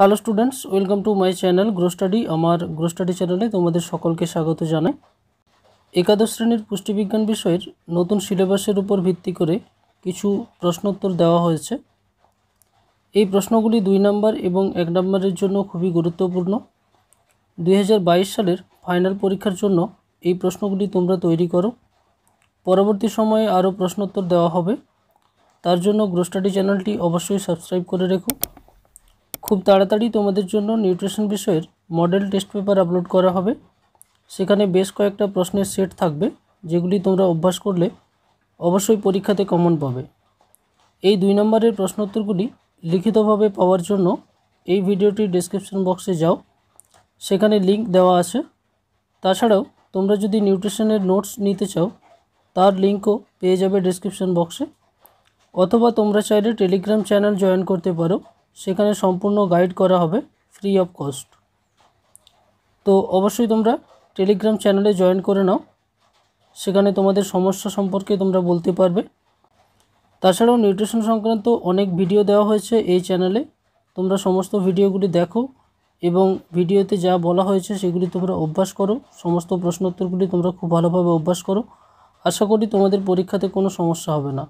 hello students welcome to my channel Grow Study আমার Grow Study চ্যানেলে তোমাদের সকলকে স্বাগত জানাই একাদশ শ্রেণীর পুষ্টিবিজ্ঞান বিষয়ের নতুন সিলেবাসের উপর ভিত্তি করে কিছু প্রশ্নোত্তর দেওয়া হয়েছে এই প্রশ্নগুলি দুই নম্বর এবং এক নম্বরের জন্য খুবই গুরুত্বপূর্ণ দুই সালের ফাইনাল পরীক্ষার জন্য এই প্রশ্নগুলি তোমরা তৈরি করো পরবর্তী সময়ে আরও প্রশ্নোত্তর দেওয়া হবে তার জন্য গ্রো স্টাডি চ্যানেলটি অবশ্যই সাবস্ক্রাইব করে রেখো খুব তাড়াতাড়ি তোমাদের জন্য নিউট্রিশন বিষয়ের মডেল টেস্ট পেপার আপলোড করা হবে সেখানে বেশ কয়েকটা প্রশ্নের সেট থাকবে যেগুলি তোমরা অভ্যাস করলে অবশ্যই পরীক্ষাতে কমন পাবে এই দুই নম্বরের প্রশ্নোত্তরগুলি লিখিতভাবে পাওয়ার জন্য এই ভিডিওটি ডেসক্রিপশন বক্সে যাও সেখানে লিঙ্ক দেওয়া আছে তাছাড়াও তোমরা যদি নিউট্রিশনের নোটস নিতে চাও তার লিঙ্কও পেয়ে যাবে ডেসক্রিপশন বক্সে অথবা তোমরা চাইলে টেলিগ্রাম চ্যানেল জয়েন করতে পারো সেখানে সম্পূর্ণ গাইড করা হবে ফ্রি অফ কস্ট তো অবশ্যই তোমরা টেলিগ্রাম চ্যানেলে জয়েন করে নাও সেখানে তোমাদের সমস্যা সম্পর্কে তোমরা বলতে পারবে তাছাড়াও নিউট্রিশন সংক্রান্ত অনেক ভিডিও দেওয়া হয়েছে এই চ্যানেলে তোমরা সমস্ত ভিডিওগুলি দেখো এবং ভিডিওতে যা বলা হয়েছে সেগুলি তোমরা অভ্যাস করো সমস্ত প্রশ্নোত্তরগুলি তোমরা খুব ভালোভাবে অভ্যাস করো আশা করি তোমাদের পরীক্ষাতে কোনো সমস্যা হবে না